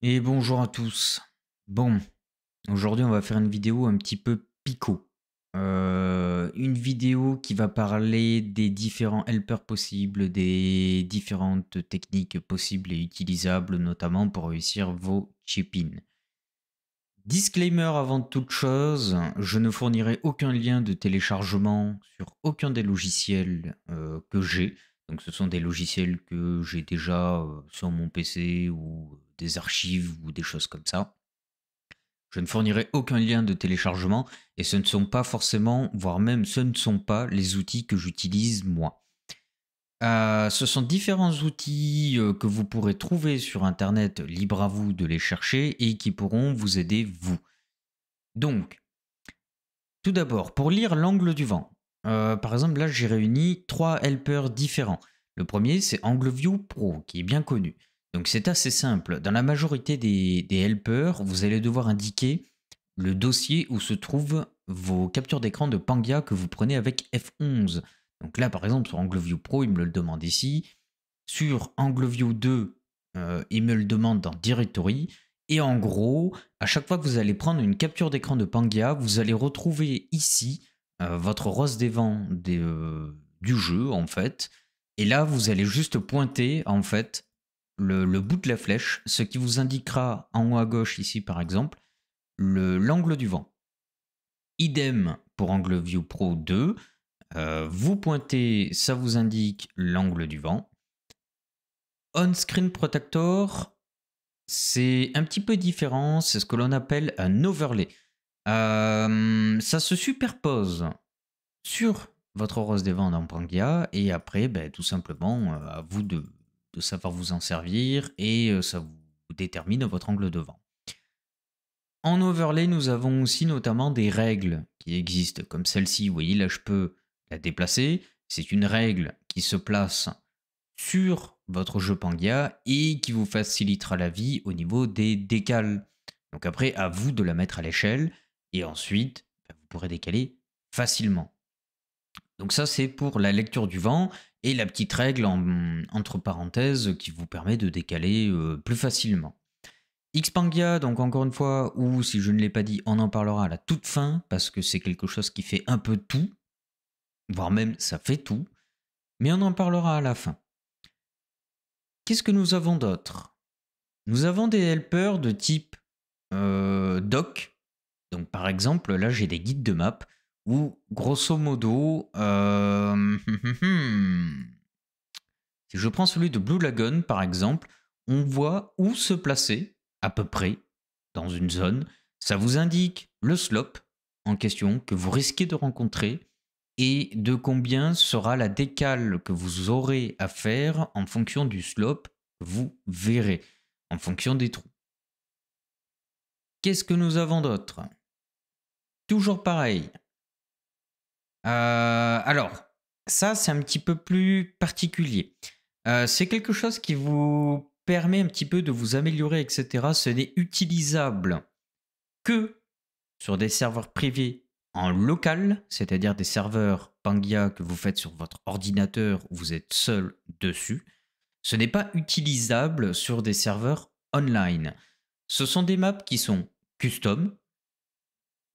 Et bonjour à tous. Bon, aujourd'hui on va faire une vidéo un petit peu picot. Euh, une vidéo qui va parler des différents helpers possibles, des différentes techniques possibles et utilisables, notamment pour réussir vos chip-in. Disclaimer avant toute chose, je ne fournirai aucun lien de téléchargement sur aucun des logiciels euh, que j'ai. Donc ce sont des logiciels que j'ai déjà euh, sur mon PC ou des archives ou des choses comme ça. Je ne fournirai aucun lien de téléchargement et ce ne sont pas forcément, voire même ce ne sont pas les outils que j'utilise moi. Euh, ce sont différents outils euh, que vous pourrez trouver sur Internet, libre à vous de les chercher et qui pourront vous aider vous. Donc, tout d'abord, pour lire l'angle du vent, euh, par exemple là j'ai réuni trois helpers différents. Le premier c'est AngleView Pro qui est bien connu. Donc c'est assez simple. Dans la majorité des, helpers, vous allez devoir indiquer le dossier où se trouvent vos captures d'écran de Pangia que vous prenez avec F11. Donc là, par exemple, sur AngleView Pro, il me le demande ici. Sur AngleView 2, euh, il me le demande dans Directory. Et en gros, à chaque fois que vous allez prendre une capture d'écran de Panga, vous allez retrouver ici euh, votre rose des vents euh, du jeu, en fait. Et là, vous allez juste pointer, en fait, le, bout de la flèche, ce qui vous indiquera en haut à gauche ici par exemple l'angle du vent. Idem pour Angle View Pro 2, euh, vous pointez, ça vous indique l'angle du vent. On Screen Protector, c'est un petit peu différent, c'est ce que l'on appelle un overlay. Euh, ça se superpose sur votre rose des vents dans Pangia et après, ben, tout simplement, euh, à vous de, savoir vous en servir et euh, ça vous détermine votre angle de vent. En overlay, nous avons aussi notamment des règles qui existent, comme celle-ci. Vous voyez, là, je peux la déplacer. C'est une règle qui se place sur votre jeu Pangia et qui vous facilitera la vie au niveau des décales. Donc après, à vous de la mettre à l'échelle et ensuite, bah, vous pourrez décaler facilement. Donc ça, c'est pour la lecture du vent et la petite règle entre parenthèses qui vous permet de décaler euh, plus facilement. Xpangia, donc encore une fois, ou si je ne l'ai pas dit, on en parlera à la toute fin, parce que c'est quelque chose qui fait un peu tout, voire même ça fait tout, mais on en parlera à la fin. Qu'est-ce que nous avons d'autre Nous avons des helpers de type euh, doc. Donc par exemple, là j'ai des guides de map ou grosso modo, euh, si je prends celui de Blue Lagoon, par exemple, on voit où se placer, à peu près, dans une zone. Ça vous indique le slope en question que vous risquez de rencontrer et de combien sera la décale que vous aurez à faire en fonction du slope que vous verrez, en fonction des trous. Qu'est-ce que nous avons d'autre Toujours pareil, euh, alors, ça, c'est un petit peu plus particulier. Euh, c'est quelque chose qui vous permet un petit peu de vous améliorer, etc. Ce n'est utilisable que sur des serveurs privés en local, c'est-à-dire des serveurs Pangia que vous faites sur votre ordinateur, vous êtes seul dessus. Ce n'est pas utilisable sur des serveurs online. Ce sont des maps qui sont custom. Vous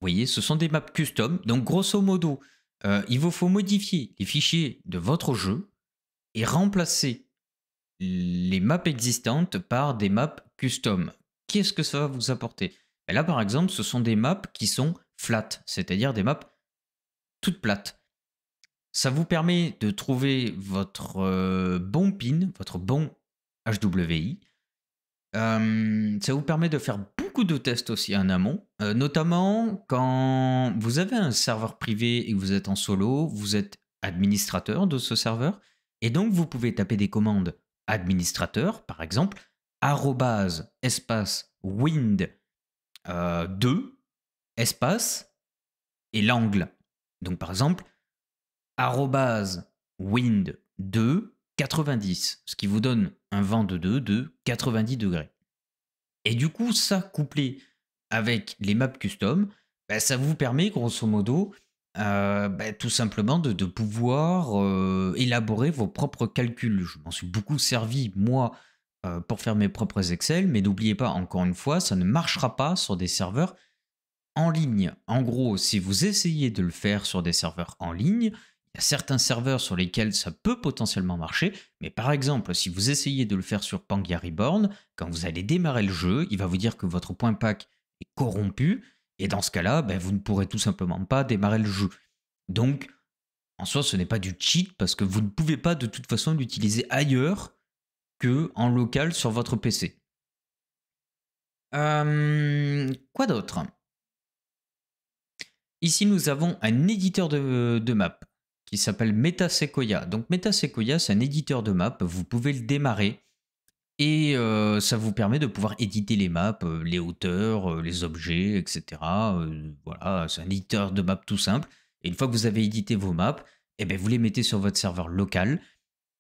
voyez, ce sont des maps custom. Donc grosso modo, euh, il vous faut modifier les fichiers de votre jeu et remplacer les maps existantes par des maps custom. Qu'est-ce que ça va vous apporter ben Là, par exemple, ce sont des maps qui sont flat, c'est-à-dire des maps toutes plates. Ça vous permet de trouver votre euh, bon pin, votre bon HWI, euh, ça vous permet de faire beaucoup de tests aussi en amont, euh, notamment quand vous avez un serveur privé et que vous êtes en solo, vous êtes administrateur de ce serveur, et donc vous pouvez taper des commandes administrateur, par exemple, arrobase espace wind 2 euh, espace et l'angle. Donc par exemple, arrobase wind 2 90, ce qui vous donne un vent de 2 de 90 degrés. Et du coup, ça couplé avec les maps custom, bah, ça vous permet grosso modo euh, bah, tout simplement de, pouvoir euh, élaborer vos propres calculs. Je m'en suis beaucoup servi, moi, euh, pour faire mes propres Excel, mais n'oubliez pas, encore une fois, ça ne marchera pas sur des serveurs en ligne. En gros, si vous essayez de le faire sur des serveurs en ligne, il y a certains serveurs sur lesquels ça peut potentiellement marcher, mais par exemple, si vous essayez de le faire sur Pangia Reborn, quand vous allez démarrer le jeu, il va vous dire que votre point pack est corrompu, et dans ce cas-là, ben, vous ne pourrez tout simplement pas démarrer le jeu. Donc, en soi, ce n'est pas du cheat, parce que vous ne pouvez pas de toute façon l'utiliser ailleurs que en local sur votre PC. Euh, quoi d'autre Ici, nous avons un éditeur de map qui s'appelle MetaSequoia. Donc MetaSequoia, c'est un éditeur de map. vous pouvez le démarrer et euh, ça vous permet de pouvoir éditer les maps, euh, les hauteurs, euh, les objets, etc. voilà, c'est un éditeur de map tout simple. Et une fois que vous avez édité vos maps, et eh bien, vous les mettez sur votre serveur local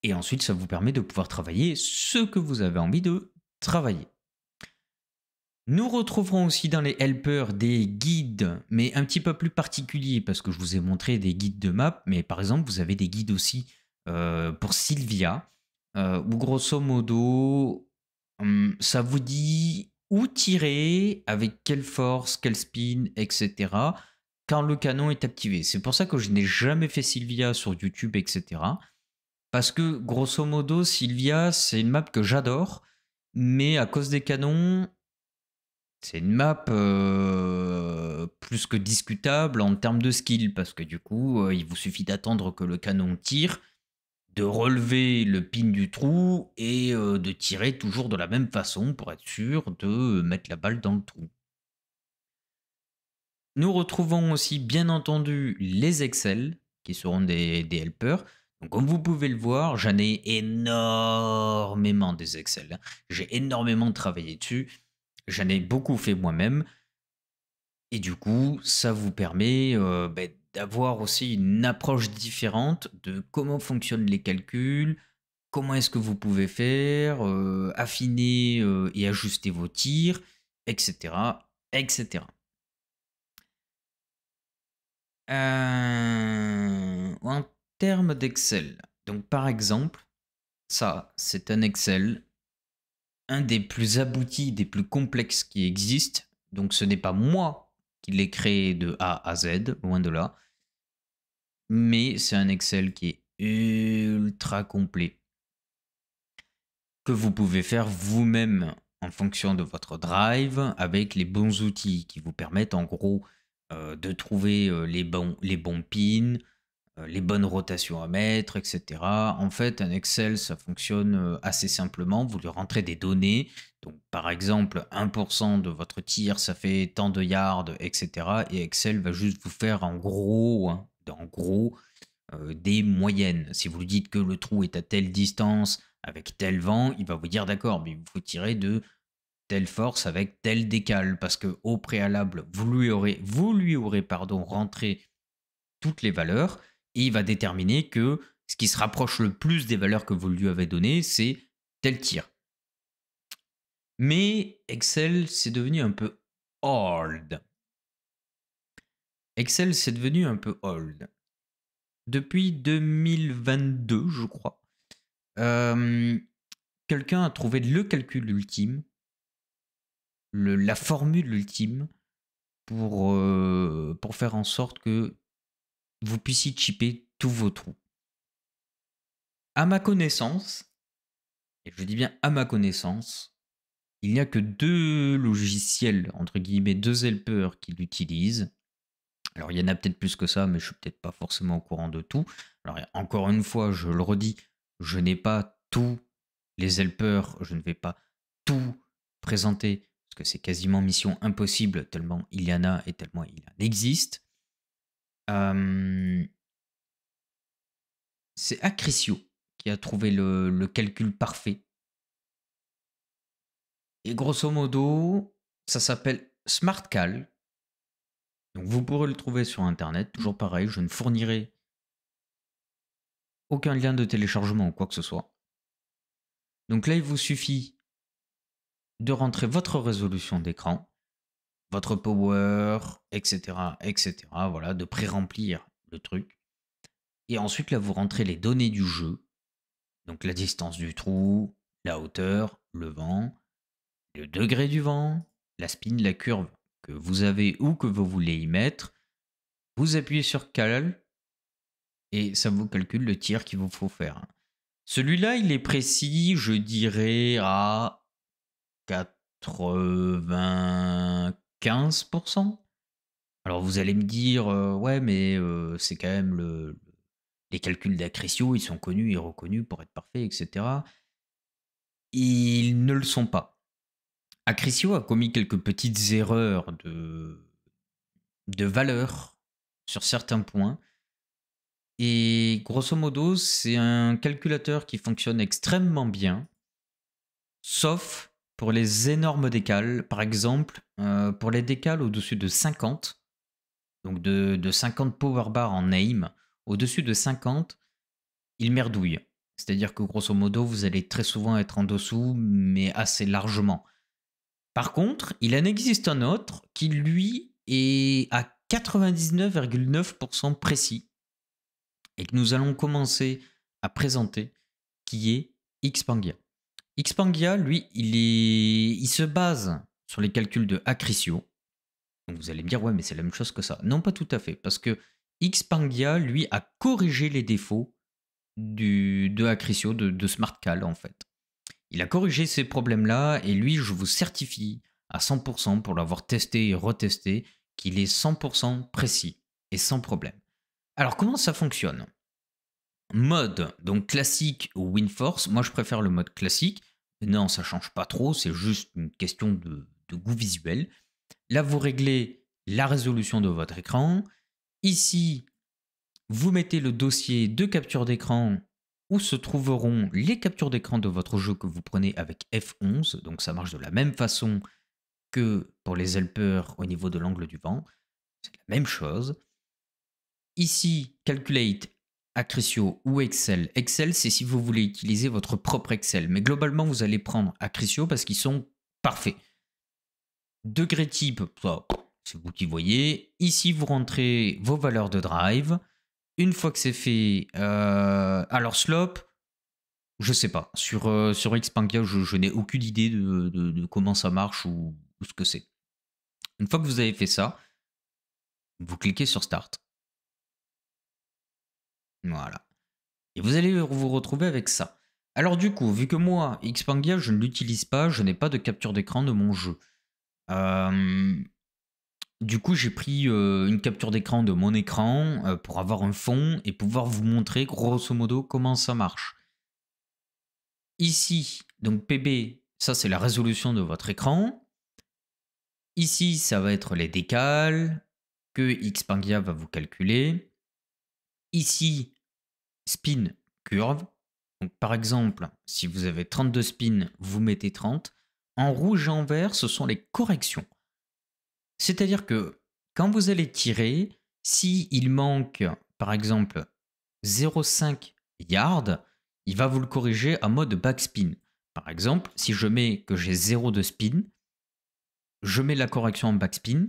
et ensuite ça vous permet de pouvoir travailler ce que vous avez envie de travailler. Nous retrouverons aussi dans les helpers des guides, mais un petit peu plus particuliers, parce que je vous ai montré des guides de map, mais par exemple, vous avez des guides aussi euh, pour Sylvia, euh, où grosso modo, hum, ça vous dit où tirer, avec quelle force, quel spin, etc., quand le canon est activé. C'est pour ça que je n'ai jamais fait Sylvia sur YouTube, etc. Parce que, grosso modo, Sylvia, c'est une map que j'adore, mais à cause des canons, c'est une map euh, plus que discutable en termes de skill, parce que du coup, euh, il vous suffit d'attendre que le canon tire, de relever le pin du trou et euh, de tirer toujours de la même façon pour être sûr de mettre la balle dans le trou. Nous retrouvons aussi bien entendu les Excel, qui seront des, helpers. comme vous pouvez le voir, j'en ai énormément des Excel. Hein. J'ai énormément travaillé dessus. J'en ai beaucoup fait moi-même. Et du coup, ça vous permet euh, ben, d'avoir aussi une approche différente de comment fonctionnent les calculs, comment est-ce que vous pouvez faire, euh, affiner euh, et ajuster vos tirs, etc. etc. en termes d'Excel, donc par exemple, ça, c'est un Excel un des plus aboutis, des plus complexes qui existent. Donc ce n'est pas moi qui l'ai créé de A à Z, loin de là. Mais c'est un Excel qui est ultra complet. Que vous pouvez faire vous-même en fonction de votre drive avec les bons outils qui vous permettent en gros euh, de trouver euh, les, les bons pins, euh, les bonnes rotations à mettre, etc. En fait, un Excel, ça fonctionne euh, assez simplement. Vous lui rentrez des données. Donc, par exemple, 1% de votre tir, ça fait tant de yards, etc. Et Excel va juste vous faire en gros, hein, gros euh, des moyennes. Si vous lui dites que le trou est à telle distance, avec tel vent, il va vous dire d'accord, mais vous faut de telle force avec tel décal. Parce que au préalable, vous lui aurez, vous lui aurez pardon, rentré toutes les valeurs il va déterminer que ce qui se rapproche le plus des valeurs que vous lui avez données, c'est tel tir. Mais Excel, c'est devenu un peu old. Excel, c'est devenu un peu old. Depuis 2022, je crois, euh, quelqu'un a trouvé le calcul ultime, la formule ultime pour, euh, pour faire en sorte que vous puissiez chipper tous vos trous. À ma connaissance, et je dis bien à ma connaissance, il n'y a que deux logiciels, entre guillemets, deux helpers qui l'utilisent. Alors il y en a peut-être plus que ça, mais je suis peut-être pas forcément au courant de tout. Alors encore une fois, je le redis, je n'ai pas tous les helpers, je ne vais pas tout présenter, parce que c'est quasiment mission impossible, tellement il y en a et tellement il en existe c'est Acricio qui a trouvé le, le, calcul parfait. Et grosso modo, ça s'appelle SmartCal. Donc vous pourrez le trouver sur Internet. Toujours pareil, je ne fournirai aucun lien de téléchargement ou quoi que ce soit. Donc là, il vous suffit de rentrer votre résolution d'écran, votre power, etc., etc. Voilà, de pré-remplir le truc. Et ensuite, là, vous rentrez les données du jeu. Donc la distance du trou, la hauteur, le vent, le degré du vent, la spin, la curve que vous avez ou que vous voulez y mettre. Vous appuyez sur Cal et ça vous calcule le tir qu'il vous faut faire. Celui-là, il est précis, je dirais, à 80 15%. Alors vous allez me dire, euh, ouais, mais euh, c'est quand même le, les calculs d'Acricio, ils sont connus et reconnus pour être parfaits, etc. Ils ne le sont pas. Acricio a commis quelques petites erreurs de, de valeur sur certains points. Et grosso modo, c'est un calculateur qui fonctionne extrêmement bien, sauf pour les énormes décales, par exemple, euh, pour les décales au-dessus de 50, donc de, 50 power bar en aim, au-dessus de 50, il merdouille. C'est-à-dire que grosso modo, vous allez très souvent être en dessous, mais assez largement. Par contre, il en existe un autre qui, lui, est à 99,9% précis et que nous allons commencer à présenter, qui est Xpangia. Xpangia, lui, il, il se base sur les calculs de Acrisio. Donc vous allez me dire, ouais, mais c'est la même chose que ça. Non, pas tout à fait, parce que Xpangia, lui, a corrigé les défauts du... de Acrisio, de, de SmartCal, en fait. Il a corrigé ces problèmes-là, et lui, je vous certifie à 100% pour l'avoir testé et retesté, qu'il est 100% précis et sans problème. Alors comment ça fonctionne Mode, donc classique ou WinForce, moi je préfère le mode classique. Non, ça change pas trop, c'est juste une question de, de, goût visuel. Là, vous réglez la résolution de votre écran. Ici, vous mettez le dossier de capture d'écran où se trouveront les captures d'écran de votre jeu que vous prenez avec F11. Donc ça marche de la même façon que pour les helpers au niveau de l'angle du vent. C'est la même chose. Ici, calculate Acrisio ou Excel. Excel, c'est si vous voulez utiliser votre propre Excel. Mais globalement, vous allez prendre Acrisio parce qu'ils sont parfaits. Degré type, bah, c'est vous qui voyez. Ici, vous rentrez vos valeurs de drive. Une fois que c'est fait, euh, alors slope, je sais pas. Sur, euh, sur je, n'ai aucune idée de, comment ça marche ou ce que c'est. Une fois que vous avez fait ça, vous cliquez sur Start. Voilà. Et vous allez vous retrouver avec ça. Alors du coup, vu que moi, Xpangia, je ne l'utilise pas, je n'ai pas de capture d'écran de mon jeu. Euh, du coup, j'ai pris euh, une capture d'écran de mon écran euh, pour avoir un fond et pouvoir vous montrer grosso modo comment ça marche. Ici, donc PB, ça c'est la résolution de votre écran. Ici, ça va être les décales que Xpangia va vous calculer. Ici, spin curve. Donc par exemple, si vous avez 32 spins, vous mettez 30. En rouge et en vert, ce sont les corrections. C'est-à-dire que quand vous allez tirer, si il manque par exemple 0,5 yard, il va vous le corriger en mode backspin. Par exemple, si je mets que j'ai 0 de spin, je mets la correction en backspin.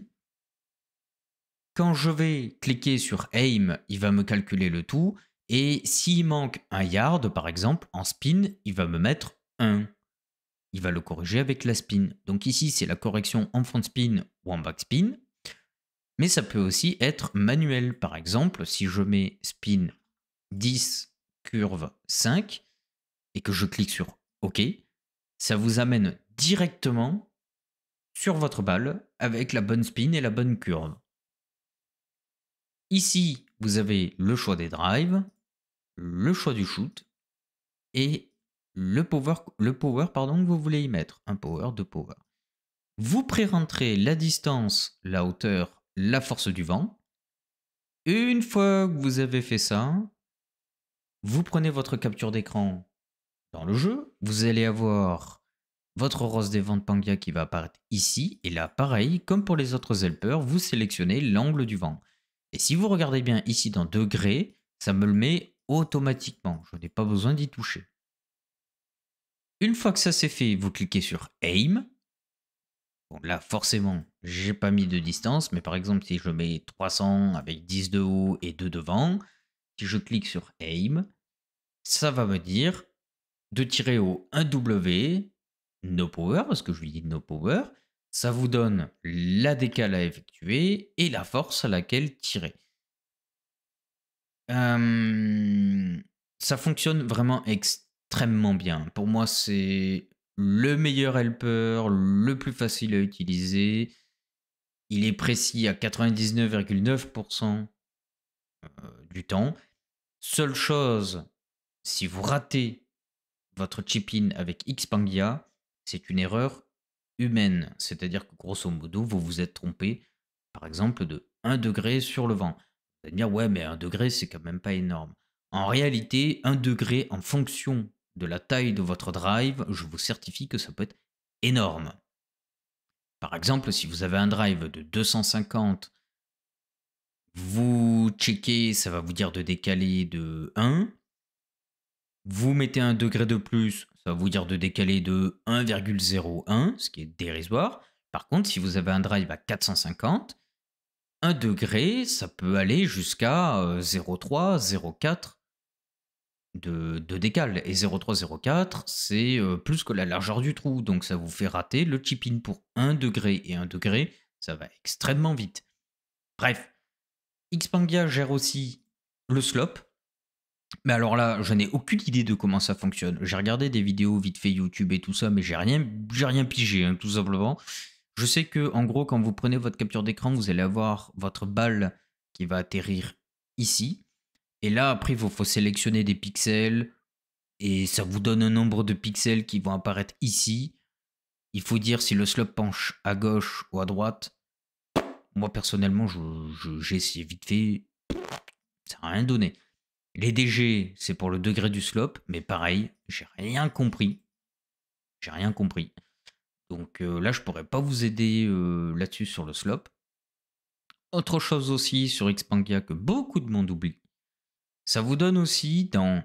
Quand je vais cliquer sur aim, il va me calculer le tout. Et s'il manque un yard, par exemple, en spin, il va me mettre 1. Il va le corriger avec la spin. Donc ici, c'est la correction en front spin ou en back spin. Mais ça peut aussi être manuel. Par exemple, si je mets spin 10, curve 5, et que je clique sur OK, ça vous amène directement sur votre balle avec la bonne spin et la bonne curve. Ici, vous avez le choix des drives, le choix du shoot et le power, le power pardon, que vous voulez y mettre. Un power, de power. Vous pré-rentrez la distance, la hauteur, la force du vent. Une fois que vous avez fait ça, vous prenez votre capture d'écran dans le jeu. Vous allez avoir votre rose des vents de Pangia qui va apparaître ici. Et là, pareil, comme pour les autres helpers, vous sélectionnez l'angle du vent. Et si vous regardez bien ici dans degrés, ça me le met automatiquement. Je n'ai pas besoin d'y toucher. Une fois que ça c'est fait, vous cliquez sur aim. là, forcément, j'ai pas mis de distance, mais par exemple, si je mets 300 avec 10 de haut et 2 devant, si je clique sur aim, ça va me dire de tirer au 1W, no power, parce que je lui dis no power, ça vous donne la décale à effectuer et la force à laquelle tirer ça fonctionne vraiment extrêmement bien. Pour moi, c'est le meilleur helper, le plus facile à utiliser. Il est précis à 99,9% du temps. Seule chose, si vous ratez votre chip-in avec Xpangia, c'est une erreur humaine. C'est-à-dire que grosso modo, vous vous êtes trompé, par exemple, de 1 degré sur le vent cest dire, ouais, mais un degré, c'est quand même pas énorme. En réalité, un degré en fonction de la taille de votre drive, je vous certifie que ça peut être énorme. Par exemple, si vous avez un drive de 250, vous checkez, ça va vous dire de décaler de 1. Vous mettez un degré de plus, ça va vous dire de décaler de 1,01, ce qui est dérisoire. Par contre, si vous avez un drive à 450, 1 degré, ça peut aller jusqu'à 0,3, euh, 0,4 de, de, Et Et 0.4, c'est euh, plus que la largeur du trou, donc ça vous fait rater le chip-in pour 1 degré. Et 1 degré, ça va extrêmement vite. Bref, Xpangia gère aussi le slope. Mais alors là, je n'ai aucune idée de comment ça fonctionne. J'ai regardé des vidéos vite fait YouTube et tout ça, mais j'ai rien, j'ai rien pigé, hein, tout simplement. Je sais que, en gros, quand vous prenez votre capture d'écran, vous allez avoir votre balle qui va atterrir ici. Et là, après, il faut sélectionner des pixels. Et ça vous donne un nombre de pixels qui vont apparaître ici. Il faut dire si le slope penche à gauche ou à droite. Moi, personnellement, j'ai essayé vite fait. Ça n'a rien donné. Les DG, c'est pour le degré du slope. Mais pareil, j'ai rien compris. J'ai rien compris. Donc là, je pourrais pas vous aider là-dessus sur le slope. Autre chose aussi sur Xpangia que beaucoup de monde oublie, ça vous donne aussi dans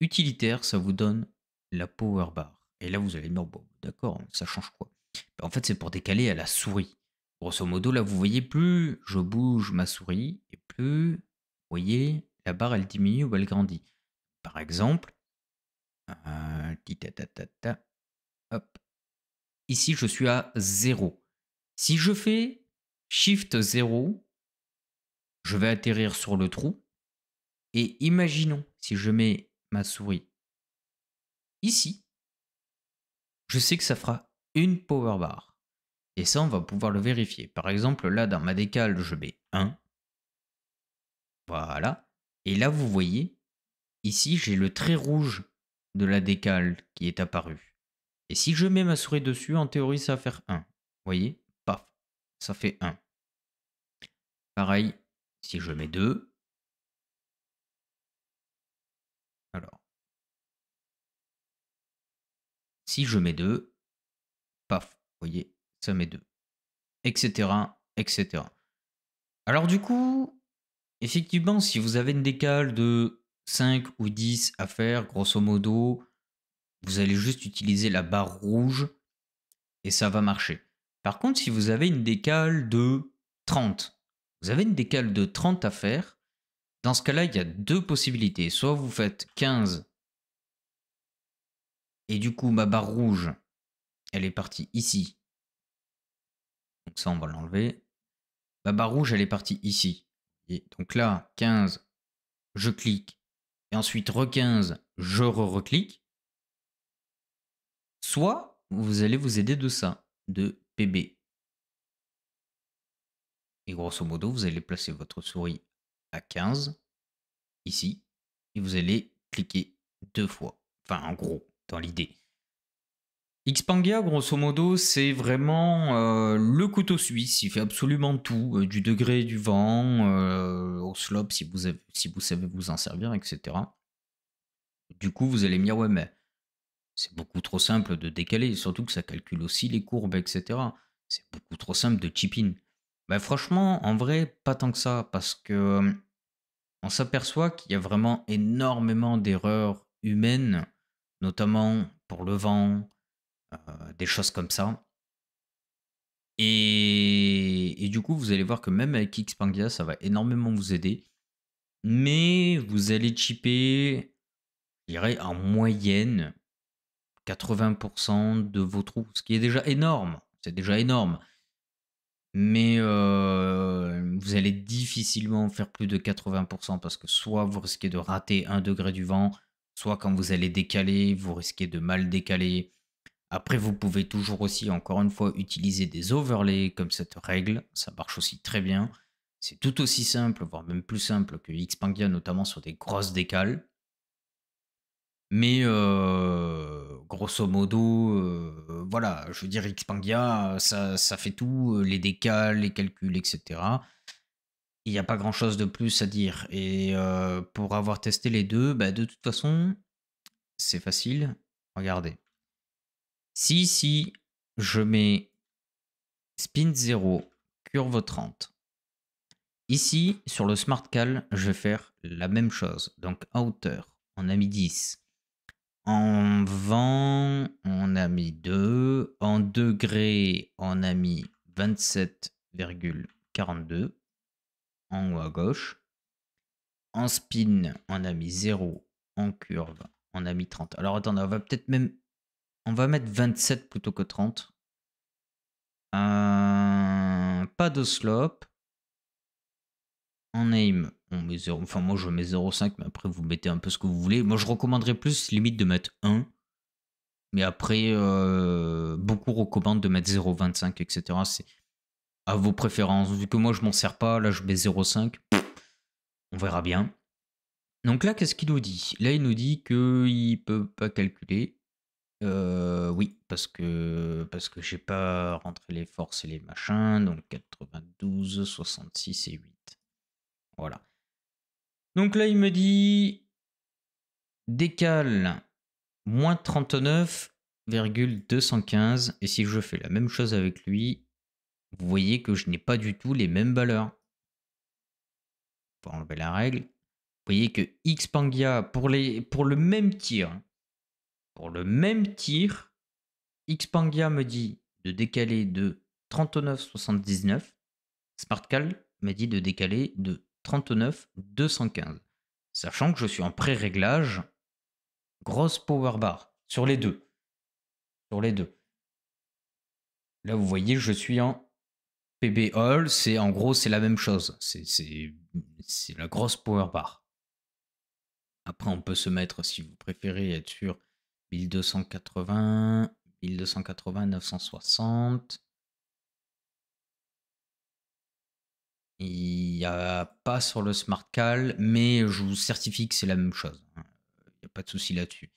utilitaire, ça vous donne la power bar. Et là, vous allez me dire, bon, d'accord, ça change quoi ben, En fait, c'est pour décaler à la souris. Grosso modo, là, vous voyez, plus je bouge ma souris, et plus, vous voyez, la barre, elle diminue ou elle grandit. Par exemple, euh, hop, Ici, je suis à 0. Si je fais Shift 0, je vais atterrir sur le trou. Et imaginons, si je mets ma souris ici, je sais que ça fera une power bar. Et ça, on va pouvoir le vérifier. Par exemple, là, dans ma décale, je mets 1. Voilà. Et là, vous voyez, ici, j'ai le trait rouge de la décale qui est apparu. Et si je mets ma souris dessus, en théorie, ça va faire 1. Vous voyez Paf, ça fait 1. Pareil, si je mets 2. Alors. Si je mets 2, paf, vous voyez, ça met 2. Etc. Etc. Alors du coup, effectivement, si vous avez une décale de 5 ou 10 à faire, grosso modo, vous allez juste utiliser la barre rouge et ça va marcher. Par contre, si vous avez une décale de 30, vous avez une décale de 30 à faire. Dans ce cas-là, il y a deux possibilités. Soit vous faites 15 et du coup, ma barre rouge, elle est partie ici. Donc ça, on va l'enlever. Ma barre rouge, elle est partie ici. Et donc là, 15, je clique. Et ensuite, re-15, je re-reclique. Soit vous allez vous aider de ça, de PB. Et grosso modo, vous allez placer votre souris à 15, ici, et vous allez cliquer deux fois. Enfin, en gros, dans l'idée. Xpangia, grosso modo, c'est vraiment euh, le couteau suisse. Il fait absolument tout, euh, du degré du vent, euh, au slope si vous, si vous savez vous en servir, etc. Du coup, vous allez me dire, ouais, mais c'est beaucoup trop simple de décaler, surtout que ça calcule aussi les courbes, etc. C'est beaucoup trop simple de chip in. Bah, franchement, en vrai, pas tant que ça, parce que on s'aperçoit qu'il y a vraiment énormément d'erreurs humaines, notamment pour le vent, euh, des choses comme ça. Et, du coup, vous allez voir que même avec Xpangia, ça va énormément vous aider. Mais vous allez chipper, je dirais, en moyenne, 80% de vos trous, ce qui est déjà énorme. C'est déjà énorme. Mais euh, vous allez difficilement faire plus de 80% parce que soit vous risquez de rater un degré du vent, soit quand vous allez décaler, vous risquez de mal décaler. Après, vous pouvez toujours aussi, encore une fois, utiliser des overlays comme cette règle. Ça marche aussi très bien. C'est tout aussi simple, voire même plus simple que Xpangia, notamment sur des grosses décales. Mais euh, grosso modo, euh, voilà, je veux dire, Xpangia, ça, ça fait tout, euh, les décals, les calculs, etc. Il n'y a pas grand-chose de plus à dire. Et pour avoir testé les deux, bah, de toute façon, c'est facile. Regardez. Si, si, je mets spin 0, curve 30. Ici, sur le smart je vais faire la même chose. Donc hauteur, on a mis 10. En vent, on a mis 2. En degré, on a mis 27,42 en haut à gauche. En spin, on a mis 0. En curve, on a mis 30. Alors attendez, on va peut-être même... On va mettre 27 plutôt que 30. Euh, pas de slope. En aim, on met 0. Enfin, moi, je mets 0,5, mais après, vous mettez un peu ce que vous voulez. Moi, je recommanderais plus, limite, de mettre 1. Mais après, euh, beaucoup recommandent de mettre 0,25, etc. C'est à vos préférences. Vu que moi, je m'en sers pas, là, je mets 0,5. On verra bien. Donc là, qu'est-ce qu'il nous dit Là, il nous dit qu'il ne peut pas calculer. Euh, oui, parce que parce que j'ai pas rentré les forces et les machins, donc 92, 66 et 8. Voilà. Donc là, il me dit décale moins 39,215. Et si je fais la même chose avec lui, vous voyez que je n'ai pas du tout les mêmes valeurs. Pour enlever la règle, vous voyez que Xpangia, pour, les, pour le même tir, pour le même tir, Xpangia me dit de décaler de 39,79. Smartcal me dit de décaler de 39 215. Sachant que je suis en pré-réglage, grosse power bar sur les deux. Sur les deux. Là, vous voyez, je suis en PB All. C'est en gros, c'est la même chose. C'est la grosse power bar. Après, on peut se mettre, si vous préférez, être sur 1280, 1280, 960. Il n'y a pas sur le SmartCal, mais je vous certifie que c'est la même chose. Il n'y a pas de souci là-dessus.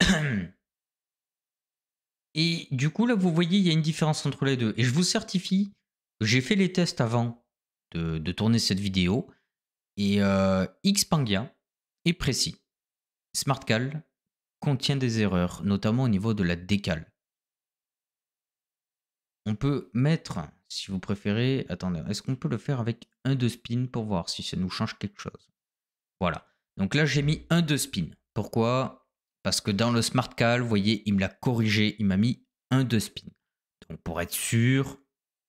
Et du coup, là, vous voyez, il y a une différence entre les deux. Et je vous certifie, j'ai fait les tests avant de, tourner cette vidéo. Et euh, Xpangia est précis. SmartCal contient des erreurs, notamment au niveau de la décale. On peut mettre si vous préférez, attendez, est-ce qu'on peut le faire avec un de spin pour voir si ça nous change quelque chose Voilà. Donc là, j'ai mis un de spin. Pourquoi Parce que dans le smart call, vous voyez, il me l'a corrigé, il m'a mis un de spin. Donc pour être sûr,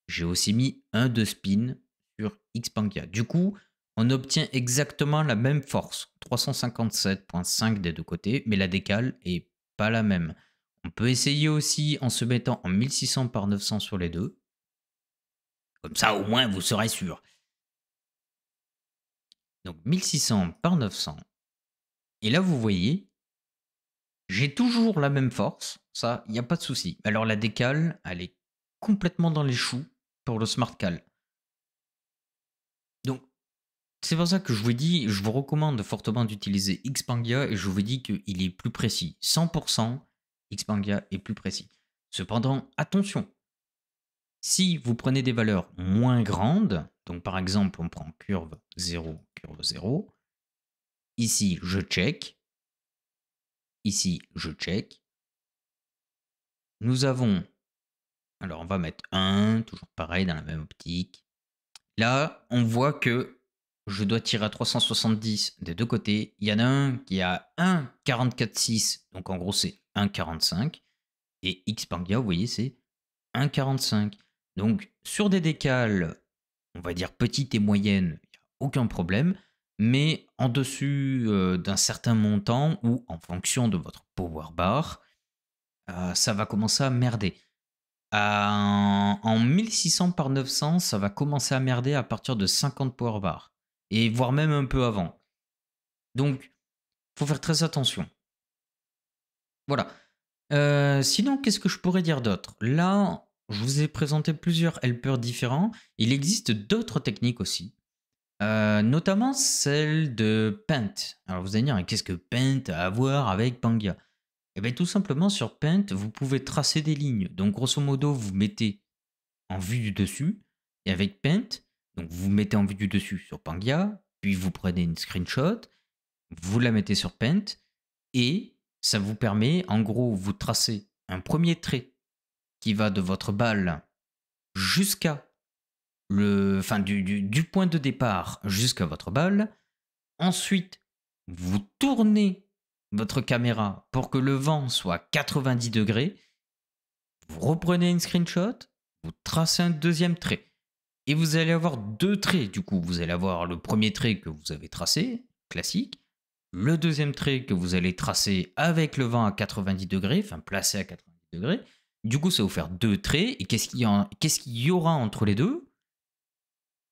j'ai aussi mis un de spin sur Xpankia. Du coup, on obtient exactement la même force, 357.5 des deux côtés, mais la décale est pas la même. On peut essayer aussi en se mettant en 1600 par 900 sur les deux. Comme ça, au moins, vous serez sûr. Donc 1600 par 900. Et là, vous voyez, j'ai toujours la même force. Ça, il n'y a pas de souci. Alors la décale, elle est complètement dans les choux pour le SmartCal. Donc, c'est pour ça que je vous dis, je vous recommande fortement d'utiliser Xpangia et je vous dis qu'il est plus précis. 100%, Xpangia est plus précis. Cependant, attention, si vous prenez des valeurs moins grandes, donc par exemple on prend curve 0, curve 0, ici je check, ici je check, nous avons, alors on va mettre 1, toujours pareil dans la même optique, là on voit que je dois tirer à 370 des deux côtés, il y en a un qui a 1,44,6, donc en gros c'est 1,45, et Xpangia, vous voyez, c'est 1,45. Donc sur des décales, on va dire petites et moyennes, il n'y a aucun problème, mais en dessus euh, d'un certain montant ou en fonction de votre power bar, euh, ça va commencer à merder. en 1600 par 900, ça va commencer à merder à partir de 50 power bar, et voire même un peu avant. Donc, faut faire très attention. Voilà. Euh, sinon, qu'est-ce que je pourrais dire d'autre Là, je vous ai présenté plusieurs helpers différents. Il existe d'autres techniques aussi, euh, notamment celle de Paint. Alors vous allez dire, qu'est-ce que Paint a à voir avec Panga Eh bien tout simplement sur Paint, vous pouvez tracer des lignes. Donc grosso modo, vous mettez en vue du dessus, et avec Paint, donc vous mettez en vue du dessus sur Panga, puis vous prenez une screenshot, vous la mettez sur Paint, et ça vous permet, en gros, vous tracez un premier trait qui va de votre balle jusqu'à le, enfin du, du, du, point de départ jusqu'à votre balle. Ensuite, vous tournez votre caméra pour que le vent soit 90 degrés. Vous reprenez une screenshot, vous tracez un deuxième trait. Et vous allez avoir deux traits. Du coup, vous allez avoir le premier trait que vous avez tracé, classique. Le deuxième trait que vous allez tracer avec le vent à 90 degrés, enfin placé à 90 degrés. Du coup, ça va vous faire deux traits. Et qu'est-ce qu'il y, aura entre les deux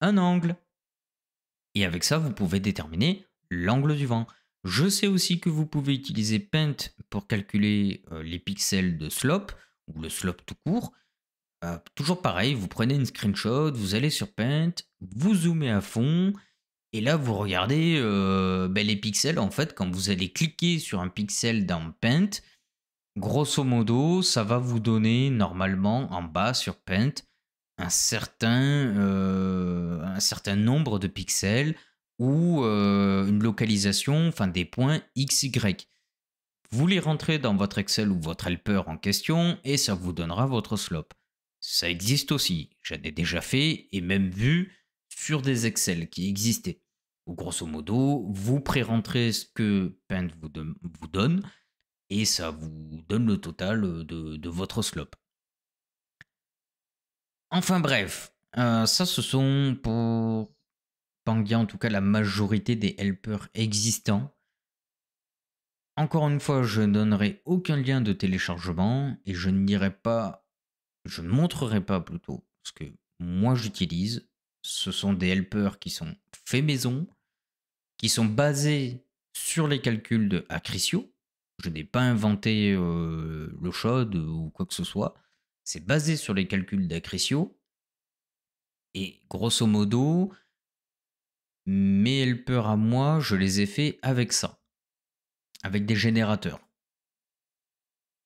Un angle. Et avec ça, vous pouvez déterminer l'angle du vent. Je sais aussi que vous pouvez utiliser Paint pour calculer euh, les pixels de slope, ou le slope tout court. Euh, toujours pareil, vous prenez une screenshot, vous allez sur Paint, vous zoomez à fond, et là vous regardez euh, ben, les pixels. En fait, quand vous allez cliquer sur un pixel dans Paint, Grosso modo, ça va vous donner normalement en bas sur Paint un certain, euh, un certain nombre de pixels ou euh, une localisation, enfin des points XY. Vous les rentrez dans votre Excel ou votre helper en question et ça vous donnera votre slope. Ça existe aussi, j'en ai déjà fait et même vu sur des Excel qui existaient. Ou grosso modo, vous pré-rentrez ce que Paint vous donne et ça vous donne le total euh, de, votre slope. Enfin bref, euh, ça ce sont pour Pangia en tout cas la majorité des helpers existants. Encore une fois, je ne donnerai aucun lien de téléchargement et je ne dirai pas, je ne montrerai pas plutôt ce que moi j'utilise. Ce sont des helpers qui sont faits maison, qui sont basés sur les calculs de Acricio, je n'ai pas inventé euh, le l'eau chaude ou quoi que ce soit. C'est basé sur les calculs d'Acrétio. Et grosso modo, mes helpers à moi, je les ai faits avec ça. Avec des générateurs.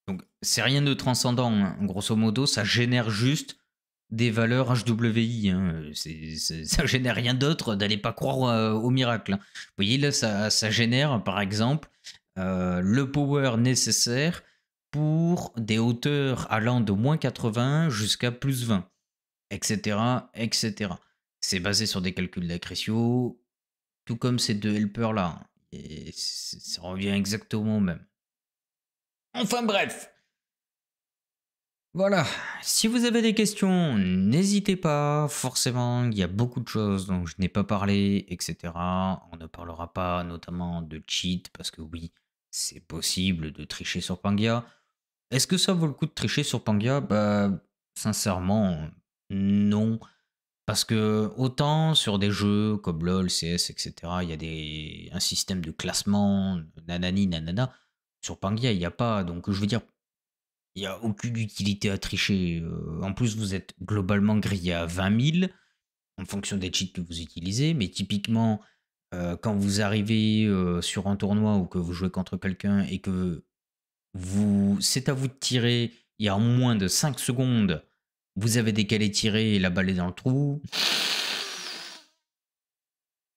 Donc c'est rien de transcendant. Hein. Grosso modo, ça génère juste des valeurs HWI. Hein. ne ça génère rien d'autre, d'aller pas croire euh, au miracle. Hein. Vous voyez, là, ça, génère, par exemple, euh, le power nécessaire pour des hauteurs allant de moins 80 jusqu'à plus 20, etc. etc. C'est basé sur des calculs d'accrétio, tout comme ces deux helpers-là. Hein, ça revient exactement au même. Enfin bref. Voilà, si vous avez des questions, n'hésitez pas, forcément, il y a beaucoup de choses dont je n'ai pas parlé, etc. On ne parlera pas notamment de cheat, parce que oui, c'est possible de tricher sur Pangia. Est-ce que ça vaut le coup de tricher sur Pangia Bah, sincèrement, non. Parce que autant sur des jeux comme LoL, CS, etc., il y a des, un système de classement, nanani, nanana. Sur Pangia, il n'y a pas. Donc, je veux dire, il n'y a aucune utilité à tricher. Euh, en plus, vous êtes globalement grillé à 20 000 en fonction des cheats que vous utilisez. Mais typiquement, euh, quand vous arrivez euh, sur un tournoi ou que vous jouez contre quelqu'un et que vous c'est à vous de tirer, il y a moins de 5 secondes, vous avez décalé tirer et la balle est dans le trou.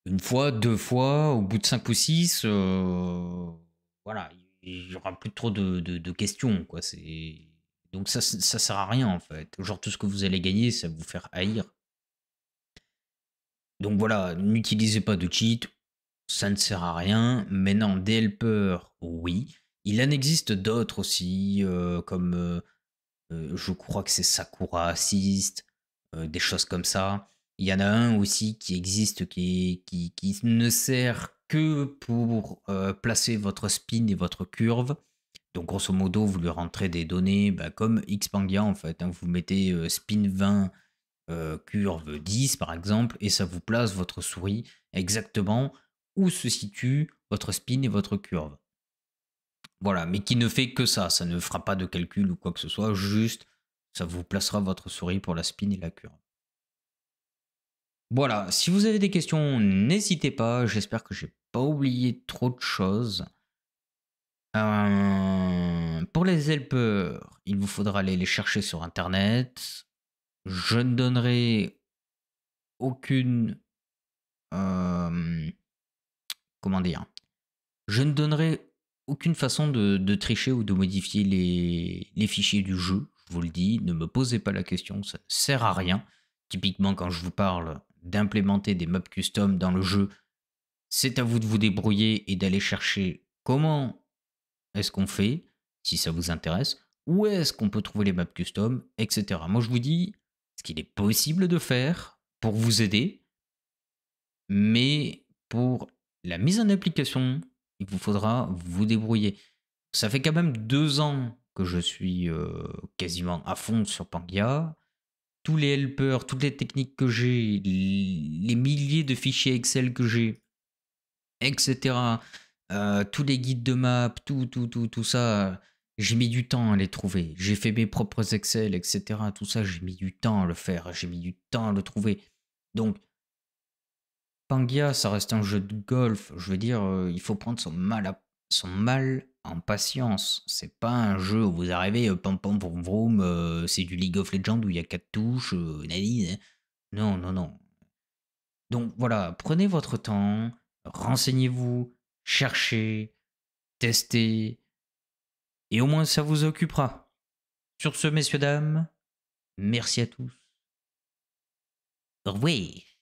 Une fois, deux fois, au bout de 5 ou 6, euh, voilà, il n'y aura plus trop de, de questions. Quoi. Donc ça, ne sert à rien en fait. Genre tout ce que vous allez gagner, ça va vous faire haïr. Donc voilà, n'utilisez pas de cheat, ça ne sert à rien. Maintenant, des helpers, oui. Il en existe d'autres aussi, euh, comme euh, euh, je crois que c'est Sakura Assist, des choses comme ça. Il y en a un aussi qui existe qui, qui, ne sert que pour placer votre spin et votre curve. Donc grosso modo, vous lui rentrez des données bah, comme Xpangia en fait. Hein. vous mettez spin 20 euh, curve 10 par exemple, et ça vous place votre souris exactement où se situe votre spin et votre curve. Voilà, mais qui ne fait que ça, ça ne fera pas de calcul ou quoi que ce soit, juste ça vous placera votre souris pour la spin et la curve. Voilà, si vous avez des questions, n'hésitez pas, j'espère que j'ai pas oublié trop de choses. Euh, pour les helpers, il vous faudra aller les chercher sur internet, je ne donnerai aucune. Euh, comment dire Je ne donnerai aucune façon de, tricher ou de modifier les, les, fichiers du jeu. Je vous le dis, ne me posez pas la question, ça ne sert à rien. Typiquement, quand je vous parle d'implémenter des maps custom dans le jeu, c'est à vous de vous débrouiller et d'aller chercher comment est-ce qu'on fait, si ça vous intéresse, où est-ce qu'on peut trouver les maps custom, etc. Moi, je vous dis, il est possible de faire pour vous aider, mais pour la mise en application, il vous faudra vous débrouiller. Ça fait quand même deux ans que je suis euh, quasiment à fond sur Pangia, Tous les helpers, toutes les techniques que j'ai, les milliers de fichiers Excel que j'ai, etc. Euh, tous les guides de map, tout, tout, tout, tout ça. J'ai mis du temps à les trouver. J'ai fait mes propres Excel, etc. Tout ça, j'ai mis du temps à le faire. J'ai mis du temps à le trouver. Donc, Pangia, ça reste un jeu de golf. Je veux dire, euh, il faut prendre son mal, à, son mal en patience. C'est pas un jeu où vous arrivez, euh, pam pam vroom euh, c'est du League of Legends où il y a quatre touches, euh, hein. Non, non, non. Donc voilà, prenez votre temps, renseignez-vous, cherchez, testez, et au moins ça vous occupera. Sur ce, messieurs, dames, merci à tous. Au